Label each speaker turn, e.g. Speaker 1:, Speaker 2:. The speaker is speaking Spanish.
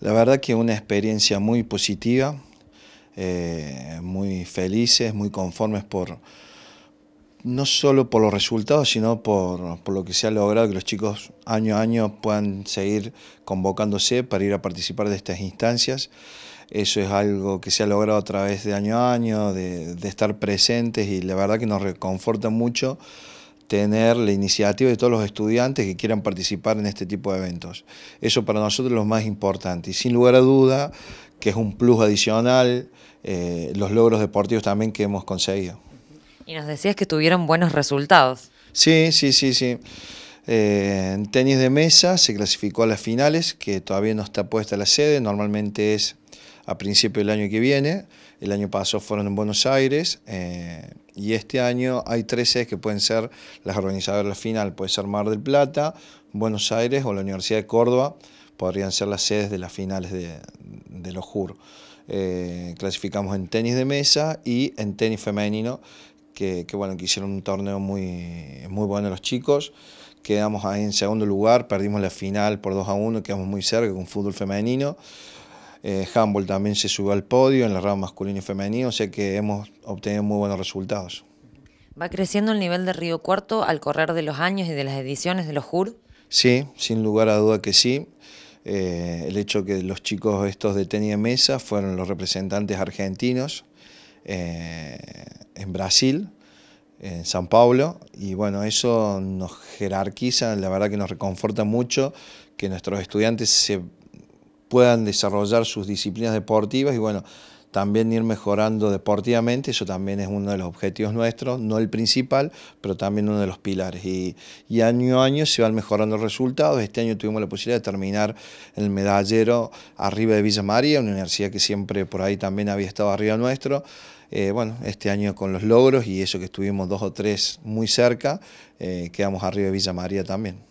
Speaker 1: La verdad que una experiencia muy positiva, eh, muy felices, muy conformes por no solo por los resultados, sino por, lo que se ha logrado, que los chicos año a año puedan seguir convocándose para ir a participar de estas instancias. Eso es algo que se ha logrado a través de año a año, de, de estar presentes y la verdad que nos reconforta mucho tener la iniciativa de todos los estudiantes que quieran participar en este tipo de eventos. Eso para nosotros es lo más importante y sin lugar a duda que es un plus adicional eh, los logros deportivos también que hemos conseguido.
Speaker 2: Y nos decías que tuvieron buenos resultados.
Speaker 1: Sí, sí, sí, sí. Eh, en tenis de mesa se clasificó a las finales, que todavía no está puesta la sede, normalmente es a principio del año que viene. El año pasado fueron en Buenos Aires. Eh, y este año hay tres sedes que pueden ser las organizadoras de la final, puede ser Mar del Plata, Buenos Aires o la Universidad de Córdoba, podrían ser las sedes de las finales de, los JUR. Eh, clasificamos en tenis de mesa y en tenis femenino, que, bueno, que hicieron un torneo muy, muy bueno los chicos. Quedamos ahí en segundo lugar, perdimos la final por 2 a 1, quedamos muy cerca con fútbol femenino. Eh, Humboldt también se subió al podio en la rama masculino y femenino, o sea que hemos obtenido muy buenos resultados.
Speaker 2: ¿Va creciendo el nivel de Río Cuarto al correr de los años y de las ediciones de los JUR?
Speaker 1: Sí, sin lugar a duda que sí. Eh, el hecho que los chicos estos de tenis mesa fueron los representantes argentinos eh, en Brasil, en San Paulo. y bueno, eso nos jerarquiza, la verdad que nos reconforta mucho que nuestros estudiantes se puedan desarrollar sus disciplinas deportivas y bueno, también ir mejorando deportivamente, eso también es uno de los objetivos nuestros, no el principal, pero también uno de los pilares. Y, año a año se van mejorando los resultados. Este año tuvimos la posibilidad de terminar el medallero arriba de Villa María, una universidad que siempre por ahí también había estado arriba nuestro. Eh, bueno, este año con los logros y eso que estuvimos dos o tres muy cerca, eh, quedamos arriba de Villa María también.